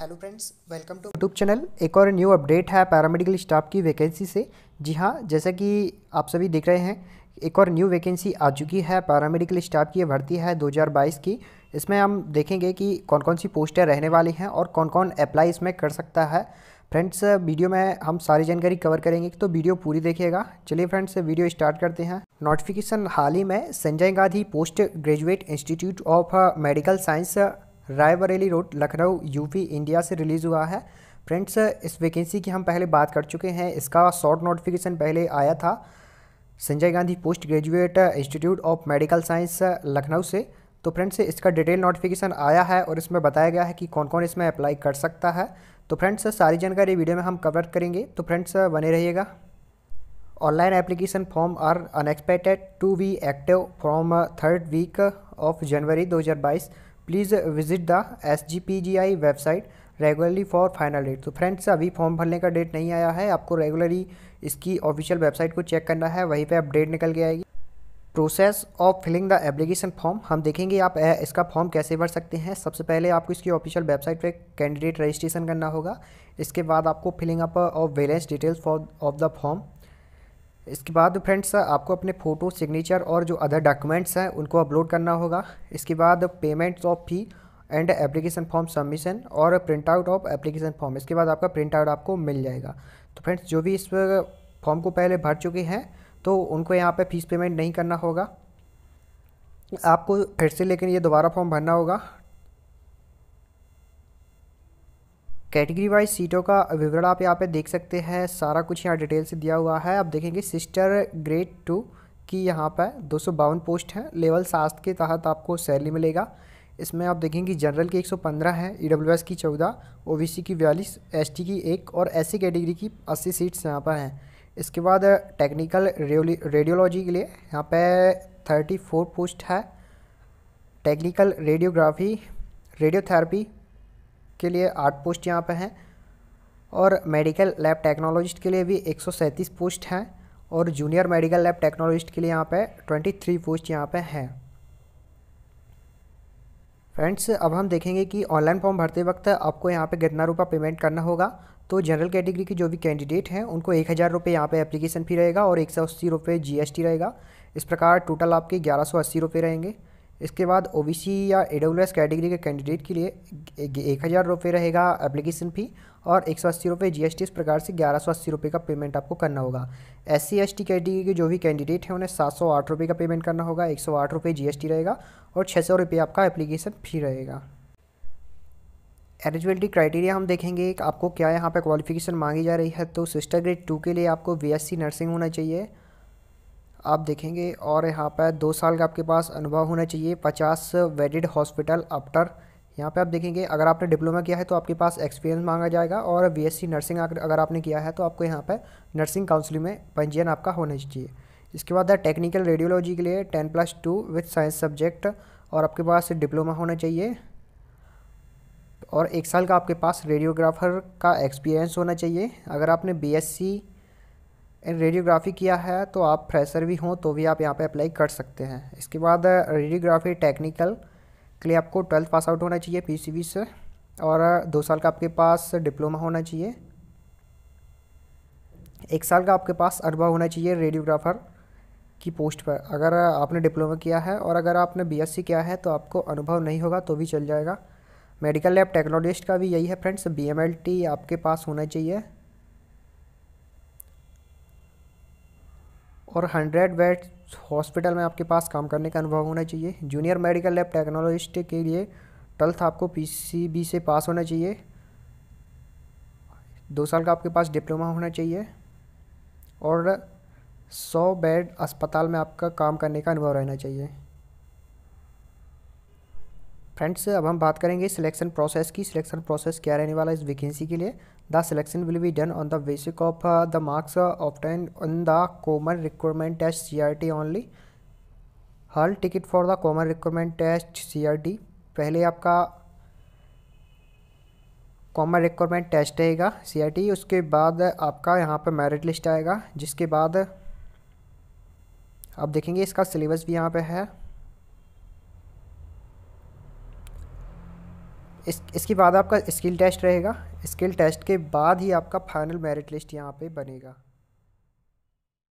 hello friends welcome to YouTube channel एक और new update है पैरामेडिकल स्टाफ की वैकेंसी से जी हाँ जैसा कि आप सभी देख रहे हैं एक और न्यू वैकेंसी आ चुकी है पैरामेडिकल स्टाफ की भर्ती है 2022 की इसमें हम देखेंगे कि कौन कौन सी पोस्टें रहने वाली हैं और कौन कौन अप्लाई इसमें कर सकता है फ्रेंड्स वीडियो में हम सारी जानकारी कवर करेंगे तो वीडियो पूरी देखिएगा चलिए फ्रेंड्स वीडियो स्टार्ट करते हैं नोटिफिकेशन हाल ही में Sanjay Gandhi post graduate institute of medical science Raebareli road Lucknow UP India से रिलीज़ हुआ है फ्रेंड्स इस वैकेंसी की हम पहले बात कर चुके हैं इसका शॉर्ट नोटिफिकेशन पहले आया था Sanjay Gandhi post graduate institute of medical science Lucknow से तो फ्रेंड्स इसका डिटेल नोटिफिकेशन आया है और इसमें बताया गया है कि कौन कौन इसमें अप्लाई कर सकता है तो फ्रेंड्स सारी जानकारी वीडियो में हम कवर करेंगे तो फ्रेंड्स बने रहिएगा online application form are unexpected to be active from third week of January 2022 please visit the S G P G I website regularly for final date तो फ्रेंड्स अभी फॉर्म भरने का डेट नहीं आया है आपको रेगुलरली इसकी ऑफिशियल वेबसाइट को चेक करना है वहीं पे अपडेट निकल के आएगी process of filling the application form हम देखेंगे आप इसका फॉर्म कैसे भर सकते हैं सबसे पहले आपको इसकी ऑफिशियल वेबसाइट पे कैंडिडेट रजिस्ट्रेशन करना होगा इसके बाद आपको filling up of valence details for of the form इसके बाद फ्रेंड्स आपको अपने फ़ोटो सिग्नेचर और जो अदर डॉक्यूमेंट्स हैं उनको अपलोड करना होगा इसके बाद payments of fee and application form submission और print out of application form इसके बाद आपका प्रिंट आउट आपको मिल जाएगा तो फ्रेंड्स जो भी इस फॉर्म को पहले भर चुके हैं तो उनको यहाँ पे फीस पेमेंट नहीं करना होगा आपको फिर से लेकिन ये दोबारा फॉर्म भरना होगा कैटेगरी वाइज सीटों का विवरण आप यहाँ पे देख सकते हैं सारा कुछ यहाँ डिटेल से दिया हुआ है आप देखेंगे सिस्टर ग्रेड टू की यहाँ पर दो पोस्ट है लेवल सात के तहत आपको सैलरी मिलेगा इसमें आप देखेंगे जनरल की 115 है ई की 14 सी की बयालीस एस की एक और एस कैटेगरी की 80 सीट्स यहाँ पर हैं इसके बाद टेक्निकल रेडियोलॉजी के लिए यहाँ थर्टी 34 पोस्ट है टेक्निकल रेडियोग्राफी रेडियोथेरेपी के लिए आठ पोस्ट यहाँ पर हैं और मेडिकल लैब टेक्नोलॉजिस्ट के लिए भी एक पोस्ट हैं और जूनियर मेडिकल लैब टेक्नोलॉजिस्ट के लिए यहाँ पे 23 पोस्ट यहाँ पे हैं फ्रेंड्स अब हम देखेंगे कि ऑनलाइन फॉर्म भरते वक्त आपको यहाँ पे कितना रुपया पेमेंट करना होगा तो जनरल कैटेगरी के जो भी कैंडिडेट हैं उनको एक हज़ार रुपये यहाँ पर एप्लीकेशन फ़ी रहेगा और एक सौ अस्सी रुपये जी रहेगा इस प्रकार टोटल आपके ग्यारह सौ अस्सी रुपये रहेंगे इसके बाद ओबीसी या ए कैटेगरी के कैंडिडेट के लिए एक हज़ार रुपये रहेगा एप्लीकेशन फ़ी और एक सौ अस्सी रुपये जी इस प्रकार से ग्यारह सौ अस्सी रुपये का पेमेंट आपको करना होगा S C S T category के जो भी कैंडिडेट हैं उन्हें सात सौ आठ रुपये का पेमेंट करना होगा एक सौ आठ रुपये जी एस टी रहेगा और छः सौ रुपये आपका एप्लीकेशन फ़ी रहेगा एलिजिबिलिटी क्राइटेरिया हम देखेंगे कि आपको क्या यहाँ पर क्वालिफिकेशन मांगी जा रही है तो सिस्टर ग्रेड टू के लिए आपको बी नर्सिंग होना चाहिए आप देखेंगे और यहाँ पर दो साल का आपके पास अनुभव होना चाहिए पचास वेडिड हॉस्पिटल आफ्टर यहाँ पे आप देखेंगे अगर आपने डिप्लोमा किया है तो आपके पास एक्सपीरियंस मांगा जाएगा और बीएससी नर्सिंग अगर आपने किया है तो आपको यहाँ पर नर्सिंग काउंसिलिंग में पंजीयन आपका होना चाहिए इसके बाद है टेक्निकल रेडियोलॉजी के लिए ten plus two with science subject और आपके पास डिप्लोमा होना चाहिए और एक साल का आपके पास रेडियोग्राफर का एक्सपीरियंस होना चाहिए अगर आपने बी रेडियोग्राफी किया है तो आप फ्रेशर भी हों तो भी आप यहाँ पे अप्लाई कर सकते हैं इसके बाद रेडियोग्राफी uh, टेक्निकल के लिए आपको ट्वेल्थ पास आउट होना चाहिए पीसीबी से और uh, दो साल का आपके पास डिप्लोमा होना चाहिए एक साल का आपके पास अनुभव होना चाहिए रेडियोग्राफर की पोस्ट पर अगर uh, आपने डिप्लोमा किया है और अगर आपने बीएससी किया है तो आपको अनुभव नहीं होगा तो भी चल जाएगा मेडिकल लैब टेक्नोलॉजिस्ट का भी यही है फ्रेंड्स बी आपके पास होना चाहिए और हंड्रेड बेड हॉस्पिटल में आपके पास काम करने का अनुभव होना चाहिए जूनियर मेडिकल लैब टेक्नोलॉजिस्ट के लिए ट्वेल्थ आपको पीसीबी से पास होना चाहिए दो साल का आपके पास डिप्लोमा होना चाहिए और सौ बेड अस्पताल में आपका काम करने का अनुभव रहना चाहिए फ्रेंड्स अब हम बात करेंगे सिलेक्शन प्रोसेस की सिलेक्शन प्रोसेस क्या रहने वाला है इस वैकेंसी के लिए the selection will be done on the basic of the marks of ten on the common requirement test C R T only hall ticket for the common requirement test C R T पहले आपका common requirement test रहेगा सी R T उसके बाद आपका यहाँ पर merit list आएगा जिसके बाद आप देखेंगे इसका सिलेबस भी यहाँ पे है इस इसके बाद आपका स्किल टेस्ट रहेगा स्किल टेस्ट के बाद ही आपका फाइनल मेरिट लिस्ट यहाँ पे बनेगा